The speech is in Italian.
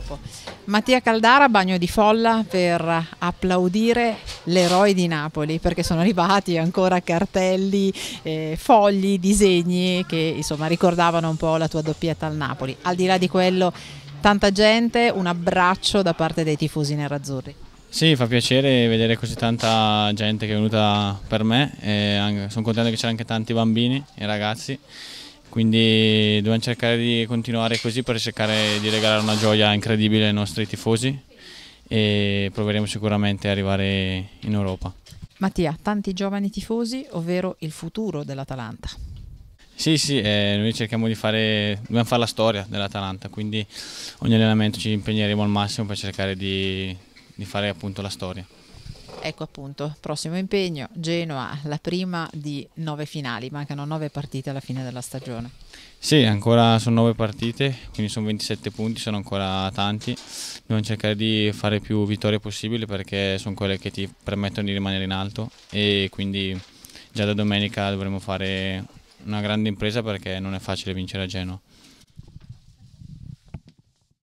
dopo. Mattia Caldara, bagno di folla per applaudire l'eroe di Napoli, perché sono arrivati ancora cartelli, eh, fogli, disegni che insomma ricordavano un po' la tua doppietta al Napoli. Al di là di quello, tanta gente, un abbraccio da parte dei tifosi nerazzurri. Sì, fa piacere vedere così tanta gente che è venuta per me, sono contento che c'erano anche tanti bambini e ragazzi quindi dobbiamo cercare di continuare così per cercare di regalare una gioia incredibile ai nostri tifosi e proveremo sicuramente ad arrivare in Europa. Mattia, tanti giovani tifosi, ovvero il futuro dell'Atalanta. Sì, sì, eh, noi cerchiamo di fare, dobbiamo fare la storia dell'Atalanta, quindi ogni allenamento ci impegneremo al massimo per cercare di, di fare appunto la storia. Ecco appunto, prossimo impegno, Genoa, la prima di nove finali, mancano nove partite alla fine della stagione. Sì, ancora sono nove partite, quindi sono 27 punti, sono ancora tanti. Dobbiamo cercare di fare più vittorie possibili perché sono quelle che ti permettono di rimanere in alto e quindi già da domenica dovremo fare una grande impresa perché non è facile vincere a Genoa.